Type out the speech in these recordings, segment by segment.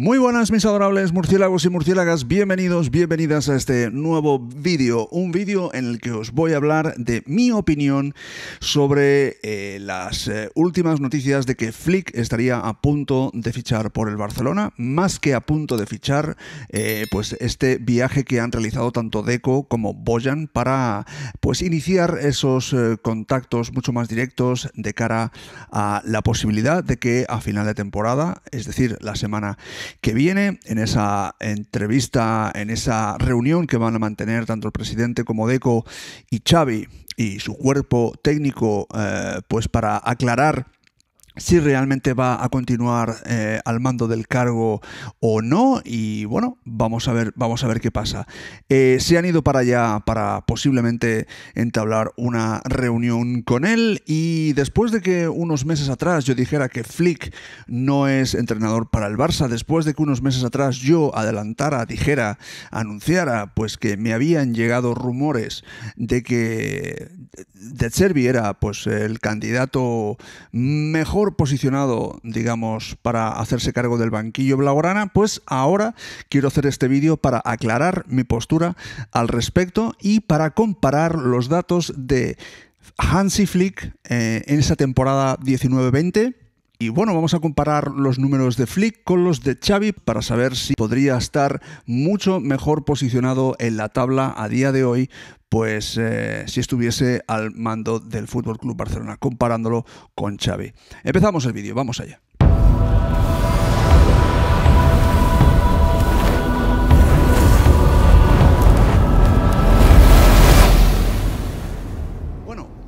Muy buenas mis adorables murciélagos y murciélagas, bienvenidos, bienvenidas a este nuevo vídeo, un vídeo en el que os voy a hablar de mi opinión sobre eh, las eh, últimas noticias de que Flick estaría a punto de fichar por el Barcelona, más que a punto de fichar, eh, pues este viaje que han realizado tanto Deco como Boyan para pues iniciar esos contactos mucho más directos de cara a la posibilidad de que a final de temporada, es decir, la semana que viene, en esa entrevista, en esa reunión que van a mantener tanto el presidente como Deco y Xavi y su cuerpo técnico, eh, pues para aclarar si realmente va a continuar eh, al mando del cargo o no y bueno vamos a ver vamos a ver qué pasa eh, se han ido para allá para posiblemente entablar una reunión con él y después de que unos meses atrás yo dijera que Flick no es entrenador para el Barça después de que unos meses atrás yo adelantara dijera anunciara pues que me habían llegado rumores de que De Servi era pues el candidato mejor posicionado, digamos, para hacerse cargo del banquillo blaugrana, pues ahora quiero hacer este vídeo para aclarar mi postura al respecto y para comparar los datos de Hansi Flick eh, en esa temporada 19-20 y bueno, vamos a comparar los números de Flick con los de Xavi para saber si podría estar mucho mejor posicionado en la tabla a día de hoy pues eh, si estuviese al mando del Fútbol Club Barcelona, comparándolo con Xavi. Empezamos el vídeo, vamos allá.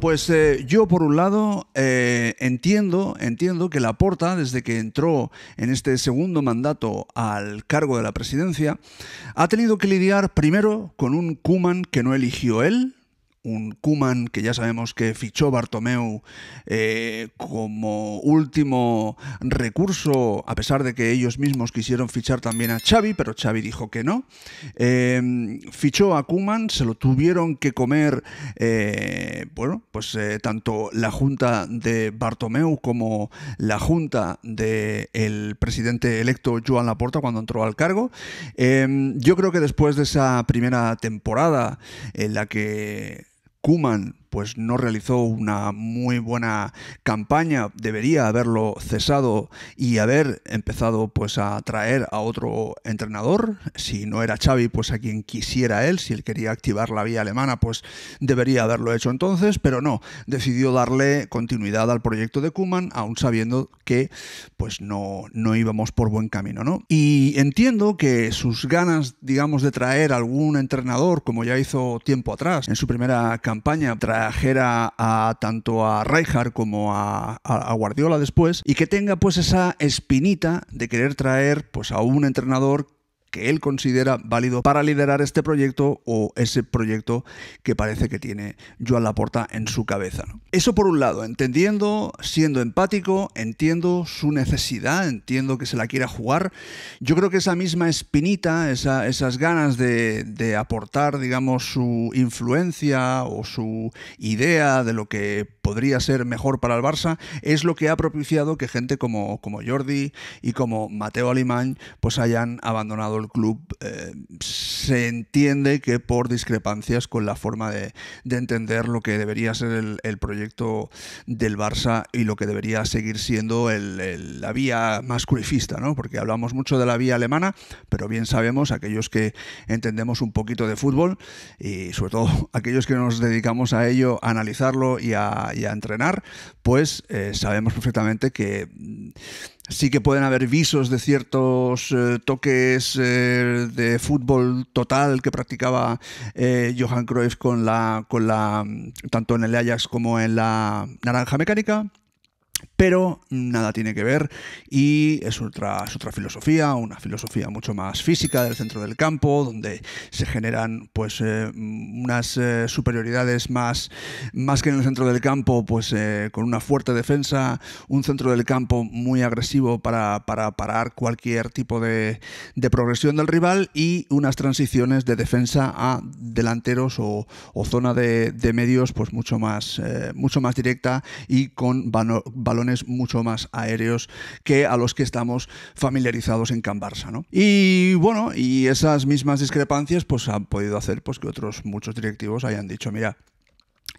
Pues eh, yo, por un lado, eh, entiendo, entiendo que Laporta, desde que entró en este segundo mandato al cargo de la presidencia, ha tenido que lidiar primero con un Kuman que no eligió él, un Kuman que ya sabemos que fichó Bartomeu eh, como último recurso, a pesar de que ellos mismos quisieron fichar también a Xavi, pero Xavi dijo que no. Eh, fichó a Kuman, se lo tuvieron que comer, eh, bueno, pues tanto la junta de Bartomeu como la junta del presidente electo Joan Laporta cuando entró al cargo. yo creo que después de esa primera temporada en la que Gumann pues no realizó una muy buena campaña, debería haberlo cesado y haber empezado pues a traer a otro entrenador, si no era Xavi, pues a quien quisiera él, si él quería activar la vía alemana, pues debería haberlo hecho entonces, pero no, decidió darle continuidad al proyecto de Kuman, aún sabiendo que pues no, no íbamos por buen camino, ¿no? Y entiendo que sus ganas, digamos, de traer algún entrenador, como ya hizo tiempo atrás, en su primera campaña, traer trajera a, tanto a Rijkaard como a, a, Guardiola después y que tenga pues esa espinita de querer traer pues a un entrenador que él considera válido para liderar este proyecto o ese proyecto que parece que tiene Joan Laporta en su cabeza. Eso por un lado, entendiendo, siendo empático, entiendo su necesidad, entiendo que se la quiera jugar. Yo creo que esa misma espinita, esas ganas de, aportar, digamos, su influencia o su idea de lo que podría ser mejor para el Barça, es lo que ha propiciado que gente como, como Jordi y como Mateo Alimán pues hayan abandonado club eh, se entiende que por discrepancias con la forma de, entender lo que debería ser el, proyecto del Barça y lo que debería seguir siendo la vía más curifista, ¿no? porque hablamos mucho de la vía alemana, pero bien sabemos, aquellos que entendemos un poquito de fútbol y sobre todo aquellos que nos dedicamos a ello, a analizarlo y a, entrenar, pues eh, sabemos perfectamente que sí que pueden haber visos de ciertos eh, toques de, fútbol total que practicaba eh, Johan Cruyff con la, con la, tanto en el Ajax como en la Naranja Mecánica pero nada tiene que ver y es otra, otra filosofía, una filosofía mucho más física del centro del campo, donde se generan pues eh, unas eh, superioridades más, más que en el centro del campo, pues eh, con una fuerte defensa, un centro del campo muy agresivo para, parar cualquier tipo de, progresión del rival y unas transiciones de defensa a delanteros o, zona de, medios pues mucho más, mucho más directa y con balones mucho más aéreos que a los que estamos familiarizados en Can Barça. ¿no? Y bueno, y esas mismas discrepancias pues han podido hacer pues, que otros muchos directivos hayan dicho, mira,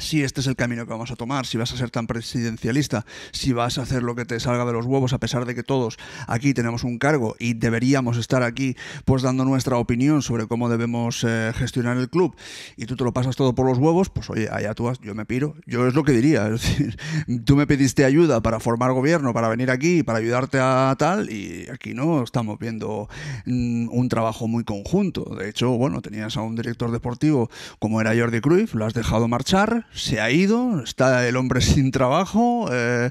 si este es el camino que vamos a tomar, si vas a ser tan presidencialista, si vas a hacer lo que te salga de los huevos, a pesar de que todos aquí tenemos un cargo y deberíamos estar aquí pues dando nuestra opinión sobre cómo debemos eh, gestionar el club y tú te lo pasas todo por los huevos, pues oye, allá tú yo me piro, yo es lo que diría, es decir, tú me pediste ayuda para formar gobierno, para venir aquí, para ayudarte a tal y aquí no, estamos viendo mm, un trabajo muy conjunto, de hecho, bueno, tenías a un director deportivo como era Jordi Cruyff, lo has dejado marchar, se ha ido, está el hombre sin trabajo. Eh,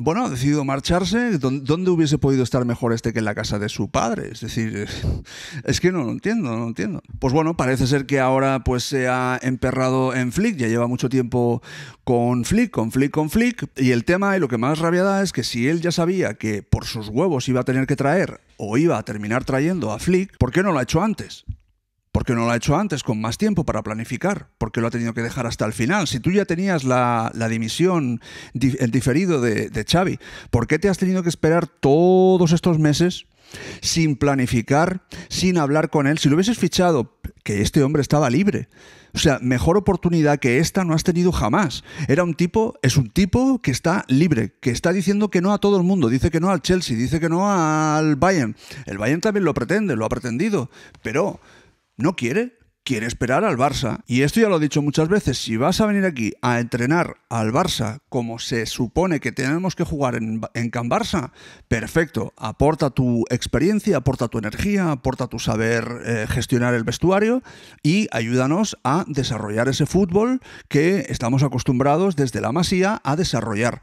bueno, ha decidido marcharse. ¿Dónde hubiese podido estar mejor este que en la casa de su padre? Es decir, es que no lo entiendo, no lo entiendo. Pues bueno, parece ser que ahora pues se ha emperrado en Flick, ya lleva mucho tiempo con Flick, con Flick, con Flick. Y el tema, y lo que más rabia es que si él ya sabía que por sus huevos iba a tener que traer o iba a terminar trayendo a Flick, ¿por qué no lo ha hecho antes? ¿Por qué no lo ha hecho antes, con más tiempo para planificar? ¿Por qué lo ha tenido que dejar hasta el final? Si tú ya tenías la, dimisión, el diferido de, de Xavi, ¿por qué te has tenido que esperar todos estos meses? sin planificar, sin hablar con él. Si lo hubieses fichado, que este hombre estaba libre. O sea, mejor oportunidad que esta no has tenido jamás. Era un tipo, es un tipo que está libre, que está diciendo que no a todo el mundo, dice que no al Chelsea, dice que no al Bayern. El Bayern también lo pretende, lo ha pretendido, pero no quiere. Quiere esperar al Barça. Y esto ya lo he dicho muchas veces, si vas a venir aquí a entrenar al Barça como se supone que tenemos que jugar en, Can Barça, perfecto, aporta tu experiencia, aporta tu energía, aporta tu saber eh, gestionar el vestuario y ayúdanos a desarrollar ese fútbol que estamos acostumbrados desde la Masía a desarrollar.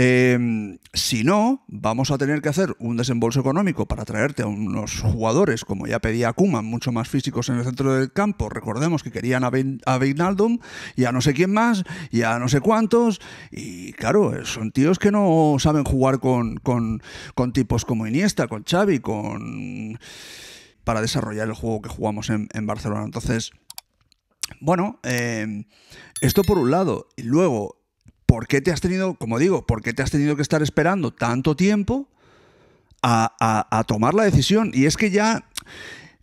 Em, si no, vamos a tener que hacer un desembolso económico para traerte a unos jugadores, como ya pedía Kuman, mucho más físicos en el centro del campo. Recordemos que querían a, Vignaldum, y a no sé quién más y a no sé cuántos. Y claro, son tíos que no saben jugar con, con, con tipos como Iniesta, con Xavi, con para desarrollar el juego que jugamos en, Barcelona. Entonces, bueno, em, esto por un lado. Y luego, ¿por qué te has tenido, como digo, por qué te has tenido que estar esperando tanto tiempo a, a tomar la decisión? Y es que ya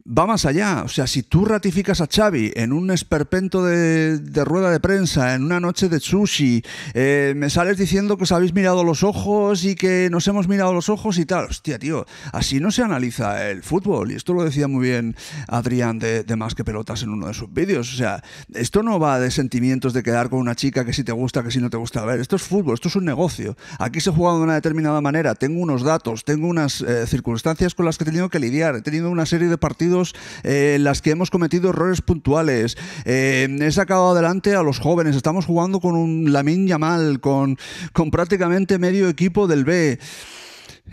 va más allá. O sea, si tú ratificas a Xavi en un esperpento de, rueda de prensa, en una noche de sushi, eh, me sales diciendo que os habéis mirado los ojos y que nos hemos mirado los ojos y tal. Hostia, tío, así no se analiza el fútbol. Y esto lo decía muy bien Adrián de, Más que Pelotas en uno de sus vídeos. O sea, esto no va de sentimientos de quedar con una chica que si te gusta, que si no te gusta. A ver, esto es fútbol, esto es un negocio. Aquí se juega de una determinada manera. Tengo unos datos, tengo unas eh, circunstancias con las que he tenido que lidiar. He tenido una serie de partidos en eh, las que hemos cometido errores puntuales. Eh, he sacado adelante a los jóvenes. Estamos jugando con un Lamin Yamal, con, con prácticamente medio equipo del B.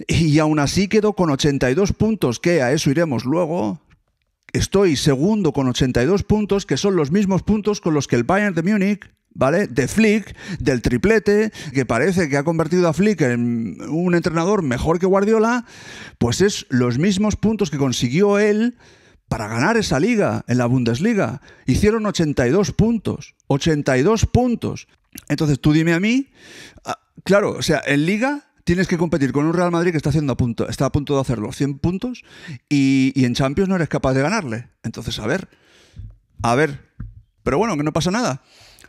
Y aún así quedo con 82 puntos, que a eso iremos luego. Estoy segundo con 82 puntos, que son los mismos puntos con los que el Bayern de Múnich ¿vale? De Flick, del triplete, que parece que ha convertido a Flick en un entrenador mejor que Guardiola, pues es los mismos puntos que consiguió él para ganar esa liga en la Bundesliga. Hicieron 82 puntos, 82 puntos. Entonces tú dime a mí, ah, claro, o sea, en liga tienes que competir con un Real Madrid que está, haciendo a punto, está a punto de hacerlo, 100 puntos y, y en Champions no eres capaz de ganarle. Entonces, a ver, a ver. Pero bueno, que no pasa nada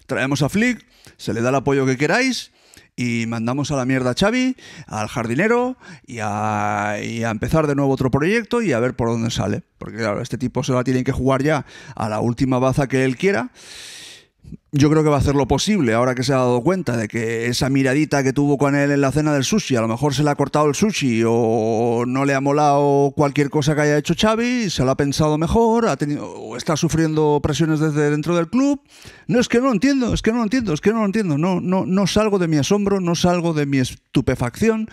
traemos a Flick, se le da el apoyo que queráis y mandamos a la mierda a Xavi, al jardinero y a, y a, empezar de nuevo otro proyecto y a ver por dónde sale. Porque claro, este tipo se la tienen que jugar ya a la última baza que él quiera yo creo que va a hacer lo posible ahora que se ha dado cuenta de que esa miradita que tuvo con él en la cena del sushi, a lo mejor se le ha cortado el sushi o no le ha molado cualquier cosa que haya hecho Xavi, se lo ha pensado mejor, ha tenido, o está sufriendo presiones desde dentro del club. No es que no lo entiendo, es que no lo entiendo, es que no lo entiendo, no no no salgo de mi asombro, no salgo de mi estupefacción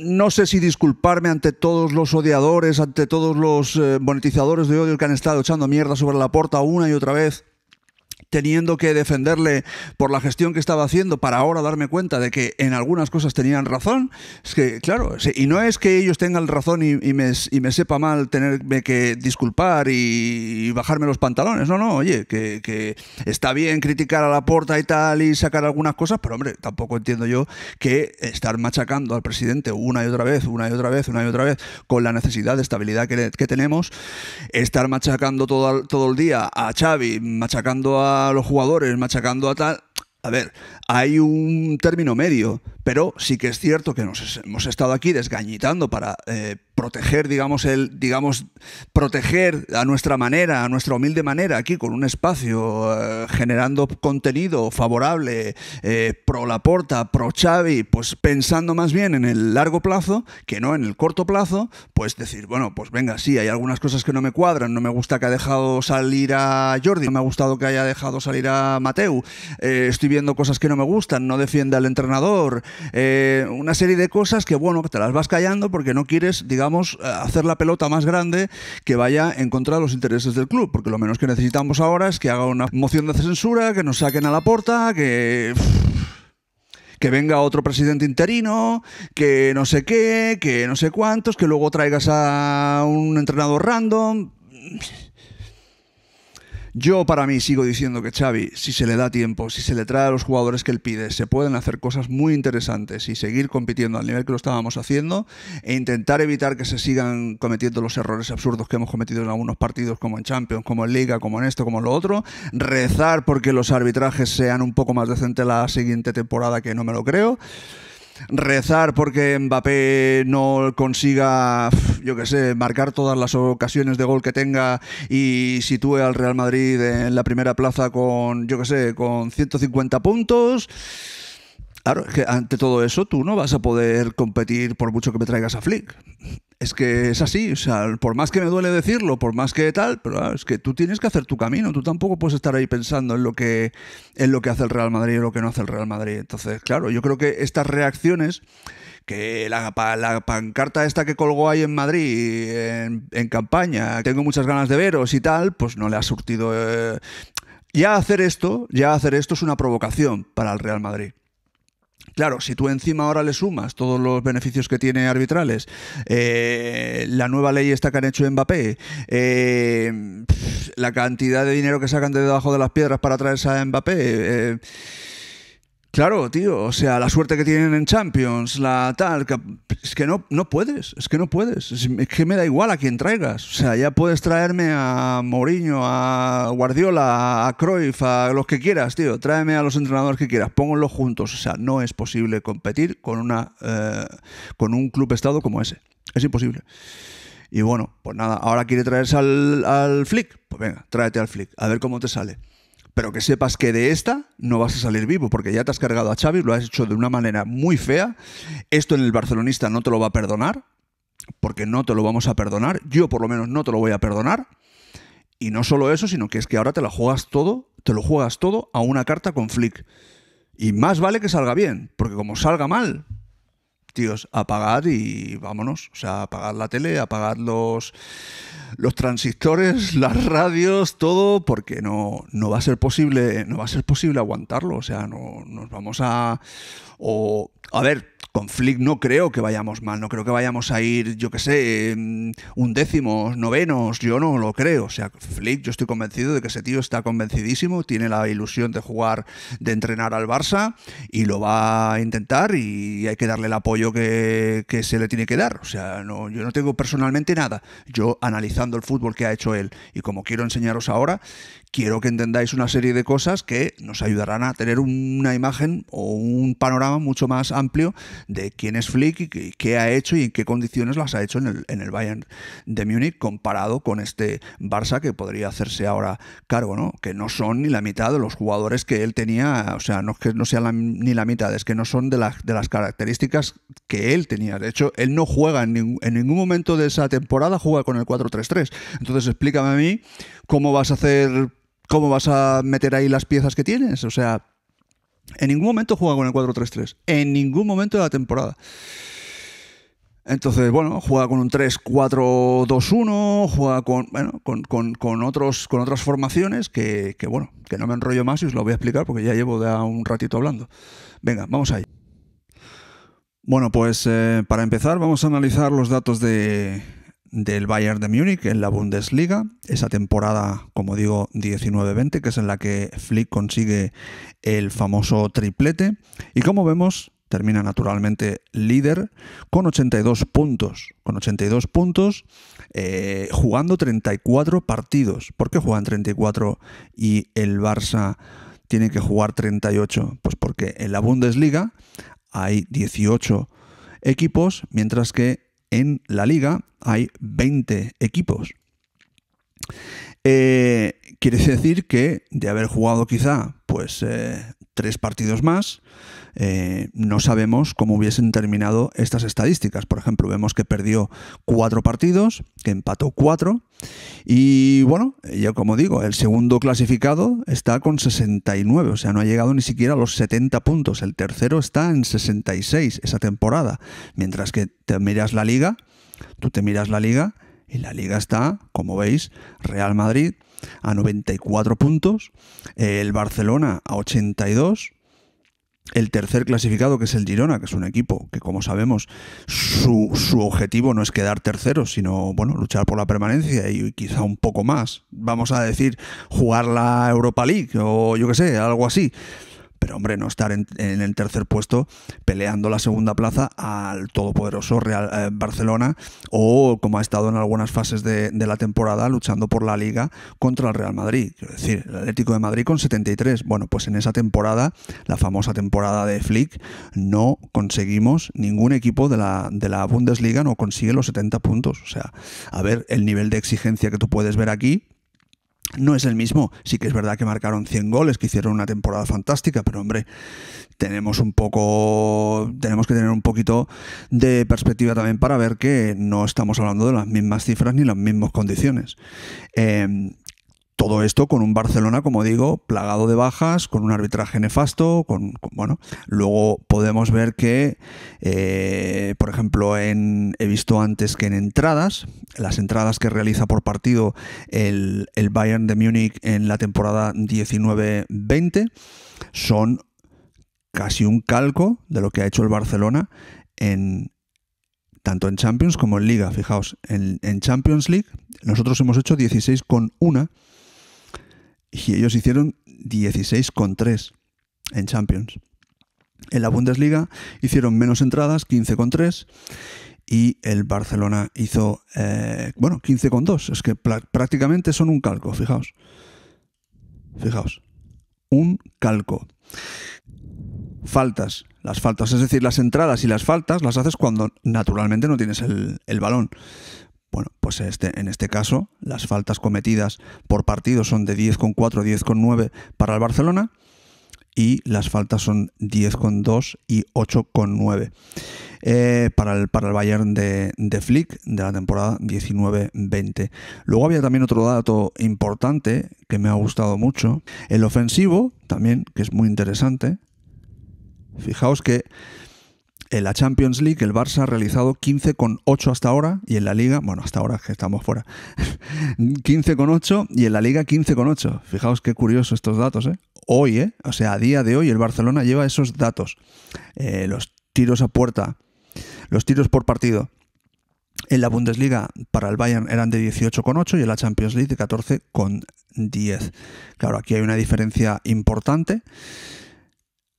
no sé si disculparme ante todos los odiadores, ante todos los eh, monetizadores de odio que han estado echando mierda sobre la puerta una y otra vez teniendo que defenderle por la gestión que estaba haciendo para ahora darme cuenta de que en algunas cosas tenían razón. Es que, claro, y no es que ellos tengan razón y, y, me, y me, sepa mal tenerme que disculpar y, bajarme los pantalones. No, no, oye, que, está bien criticar a la puerta y tal y sacar algunas cosas, pero hombre, tampoco entiendo yo que estar machacando al presidente una y otra vez, una y otra vez, una y otra vez, con la necesidad de estabilidad que, que tenemos, estar machacando todo, todo el día a Xavi, machacando a los jugadores, machacando a tal. A ver, hay un término medio, pero sí que es cierto que nos hemos estado aquí desgañitando para eh, proteger, digamos, el, digamos, proteger a nuestra manera, a nuestra humilde manera, aquí con un espacio eh, generando contenido favorable, eh, pro Laporta, pro Xavi, pues pensando más bien en el largo plazo que no en el corto plazo, pues decir, bueno, pues venga, sí, hay algunas cosas que no me cuadran, no me gusta que ha dejado salir a Jordi, no me ha gustado que haya dejado salir a Mateu, estoy viendo cosas que no me gustan, no defiende al entrenador, eh, una serie de cosas que, bueno, te las vas callando porque no quieres, digamos, eh, hacer la pelota más grande que vaya en contra de los intereses del club, porque lo menos que necesitamos ahora es que haga una moción de censura, que nos saquen a la puerta, que... Que venga otro presidente interino, que no sé qué, que no sé cuántos, que luego traigas a un entrenador random. Yo para mí sigo diciendo que Xavi, si se le da tiempo, si se le trae a los jugadores que él pide, se pueden hacer cosas muy interesantes y seguir compitiendo al nivel que lo estábamos haciendo e intentar evitar que se sigan cometiendo los errores absurdos que hemos cometido en algunos partidos como en Champions, como en Liga, como en esto, como en lo otro, rezar porque los arbitrajes sean un poco más decentes la siguiente temporada que no me lo creo rezar porque Mbappé no consiga, yo qué sé, marcar todas las ocasiones de gol que tenga y sitúe al Real Madrid en la primera plaza con, yo qué sé, con 150 puntos. Claro, es que ante todo eso tú no vas a poder competir por mucho que me traigas a Flick es que es así, o sea, por más que me duele decirlo, por más que tal, pero ah, es que tú tienes que hacer tu camino, tú tampoco puedes estar ahí pensando en lo que lo que hace el Real Madrid y lo que no hace el Real Madrid. Entonces, claro, yo creo que estas reacciones que la, pancarta esta que colgó ahí en Madrid en, campaña, tengo muchas ganas de veros y tal, pues no le ha surtido eh, ya hacer esto, ya hacer esto es una provocación para el Real Madrid. Claro, si tú encima ahora le sumas todos los beneficios que tiene arbitrales, eh, la nueva ley está que han hecho en Mbappé, eh, la cantidad de dinero que sacan de debajo de las piedras para traerse a Mbappé, eh, Claro, tío, o sea, la suerte que tienen en Champions, la tal, es que no, no puedes, es que no puedes, es, que me da igual a quién traigas, o sea, ya puedes traerme a Mourinho, a Guardiola, a Cruyff, a los que quieras, tío, tráeme a los entrenadores que quieras, pónganlos juntos, o sea, no es posible competir con, una, eh, con un club-estado como ese, es imposible. Y bueno, pues nada, ahora quiere traerse al, al Flick, pues venga, tráete al Flick, a ver cómo te sale pero que sepas que de esta no vas a salir vivo, porque ya te has cargado a Xavi, lo has hecho de una manera muy fea. Esto en el barcelonista no te lo va a perdonar, porque no te lo vamos a perdonar. Yo por lo menos no te lo voy a perdonar. Y no solo eso, sino que es que ahora te la juegas todo, te lo juegas todo a una carta con flick. Y más vale que salga bien, porque como salga mal, tíos, apagad y vámonos. O sea, apagad la tele, apagad los, los transistores, las radios, todo, porque no, no va a ser posible, no va a ser posible aguantarlo. O sea, no nos vamos a. O. A ver, con Flick no creo que vayamos mal, no creo que vayamos a ir, yo qué sé, un décimo, novenos, yo no lo creo. O sea, Flick, yo estoy convencido de que ese tío está convencidísimo, tiene la ilusión de jugar, de entrenar al Barça y lo va a intentar y hay que darle el apoyo que, que se le tiene que dar. O sea, no, yo no tengo personalmente nada. Yo analizando el fútbol que ha hecho él y como quiero enseñaros ahora, quiero que entendáis una serie de cosas que nos ayudarán a tener una imagen o un panorama mucho más amplio de quién es Flick y qué, ha hecho y en qué condiciones las ha hecho en el, en el Bayern de Múnich comparado con este Barça que podría hacerse ahora cargo, ¿no? Que no son ni la mitad de los jugadores que él tenía, o sea, no es que no sean ni la mitad, es que no son de, las de las características que él tenía. De hecho, él no juega en, en ningún momento de esa temporada, juega con el 4-3-3. Entonces, explícame a mí cómo vas a hacer ¿Cómo vas a meter ahí las piezas que tienes? O sea, en ningún momento juega con el 4-3-3. En ningún momento de la temporada. Entonces, bueno, juega con un 3-4-2-1, juega con, bueno, con, otros, con otras formaciones que, bueno, que no me enrollo más y os lo voy a explicar porque ya llevo de un ratito hablando. Venga, vamos ahí. Bueno, pues eh, para empezar vamos a analizar los datos de, del Bayern de Múnich en la Bundesliga, esa temporada, como digo, 19-20, que es en la que Flick consigue el famoso triplete. Y como vemos, termina naturalmente líder con 82 puntos, con 82 puntos, eh, jugando 34 partidos. ¿Por qué juegan 34 y el Barça tiene que jugar 38? Pues porque en la Bundesliga hay 18 equipos, mientras que en la liga hay 20 equipos. Eh, quiere decir que de haber jugado quizá pues eh, tres partidos más, eh, no sabemos cómo hubiesen terminado estas estadísticas. Por ejemplo, vemos que perdió cuatro partidos, que empató cuatro. Y bueno, ya como digo, el segundo clasificado está con 69, o sea, no ha llegado ni siquiera a los 70 puntos. El tercero está en 66 esa temporada. Mientras que te miras la liga, tú te miras la liga y la liga está, como veis, Real Madrid a 94 puntos, el Barcelona a 82, el tercer clasificado, que es el Girona, que es un equipo que, como sabemos, su, su, objetivo no es quedar tercero, sino bueno, luchar por la permanencia y quizá un poco más. Vamos a decir, jugar la Europa League o yo que sé, algo así. Pero hombre, no estar en, el tercer puesto peleando la segunda plaza al todopoderoso Real eh, Barcelona o como ha estado en algunas fases de, la temporada luchando por la liga contra el Real Madrid. Es decir, el Atlético de Madrid con 73. Bueno, pues en esa temporada, la famosa temporada de Flick, no conseguimos ningún equipo de la, de la Bundesliga no consigue los 70 puntos. O sea, a ver el nivel de exigencia que tú puedes ver aquí no es el mismo. Sí que es verdad que marcaron 100 goles, que hicieron una temporada fantástica, pero hombre, tenemos un poco, tenemos que tener un poquito de perspectiva también para ver que no estamos hablando de las mismas cifras ni las mismas condiciones. Eh, todo esto con un Barcelona, como digo, plagado de bajas, con un arbitraje nefasto, con, bueno, luego podemos ver que, eh, por ejemplo, en, he visto antes que en entradas, las entradas que realiza por partido el, Bayern de Múnich en la temporada 19-20 son casi un calco de lo que ha hecho el Barcelona en, tanto en Champions como en Liga. Fijaos, en, Champions League nosotros hemos hecho 16 con una y ellos hicieron 16-3 en Champions. En la Bundesliga hicieron menos entradas, con 15-3. y el Barcelona hizo, eh, bueno, 2 Es que prácticamente son un calco, fijaos. Fijaos, un calco. Faltas, las faltas, es decir, las entradas y las faltas las haces cuando naturalmente no tienes el balón. Bueno, pues este, en este caso las faltas cometidas por partido son de 10,4 con 10,9 para el Barcelona y las faltas son 10,2 y 8,9 eh, para, el, para el Bayern de, de Flick de la temporada 19-20. Luego había también otro dato importante que me ha gustado mucho, el ofensivo también, que es muy interesante. Fijaos que en la Champions League el Barça ha realizado 15,8 hasta ahora y en la Liga, bueno, hasta ahora que estamos fuera, 15,8 y en la Liga 15,8. Fijaos qué curioso estos datos, ¿eh? Hoy, ¿eh? O sea, a día de hoy el Barcelona lleva esos datos. Eh, los tiros a puerta, los tiros por partido. En la Bundesliga para el Bayern eran de 18,8 y en la Champions League de 14,10. Claro, aquí hay una diferencia importante.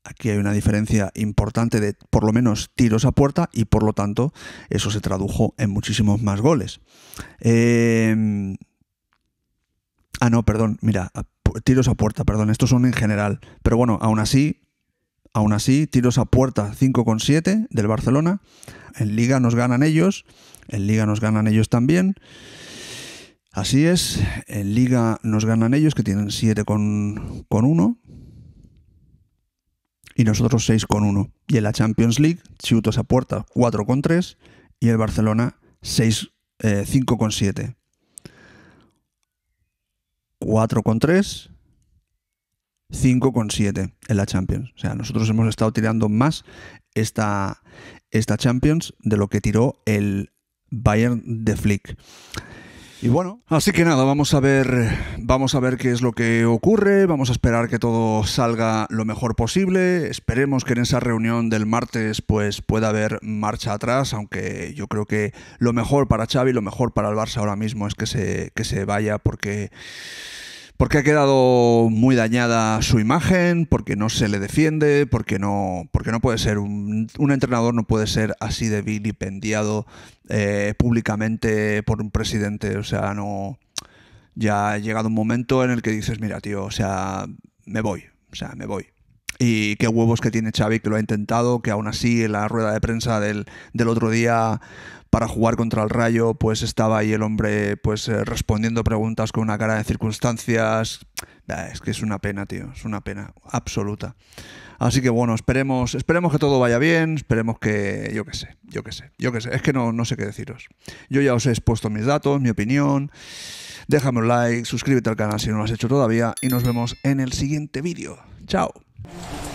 Aquí hay una diferencia importante de por lo menos tiros a puerta y por lo tanto eso se tradujo en muchísimos más goles. Em, ah, no, perdón, mira, tiros a puerta, perdón, estos son en general. Pero bueno, aún así, aún así, tiros a puerta con 5-7 del Barcelona. En liga nos ganan ellos, en liga nos ganan ellos también. Así es, en liga nos ganan ellos que tienen 7 Con, con y nosotros 6 con 1. Y en la Champions League, Chiutos a puerta 4 con 3 y el Barcelona 5 eh, con 7. 4 con 3, 5 con 7 en la Champions. O sea, nosotros hemos estado tirando más esta, esta Champions de lo que tiró el Bayern de Flick. Y bueno, así que nada, vamos a ver, vamos a ver qué es lo que ocurre, vamos a esperar que todo salga lo mejor posible. Esperemos que en esa reunión del martes pues pueda haber marcha atrás, aunque yo creo que lo mejor para Xavi, lo mejor para el Barça ahora mismo es que se que se vaya porque porque ha quedado muy dañada su imagen, porque no se le defiende, porque no, porque no puede ser un, entrenador no puede ser así de vilipendiado eh, públicamente por un presidente, o sea, no ya ha llegado un momento en el que dices, mira, tío, o sea, me voy, o sea, me voy. Y qué huevos que tiene Xavi, que lo ha intentado, que aún así en la rueda de prensa del, otro día para jugar contra el Rayo, pues estaba ahí el hombre pues eh, respondiendo preguntas con una cara de circunstancias. Es que es una pena, tío, es una pena absoluta. Así que bueno, esperemos, esperemos que todo vaya bien, esperemos que, yo qué sé, yo qué sé, yo qué sé, es que no sé qué deciros. Yo ya os he expuesto mis datos, mi opinión. Déjame un like, suscríbete al canal si no lo has hecho todavía y nos vemos en el siguiente vídeo. Chao. Thank you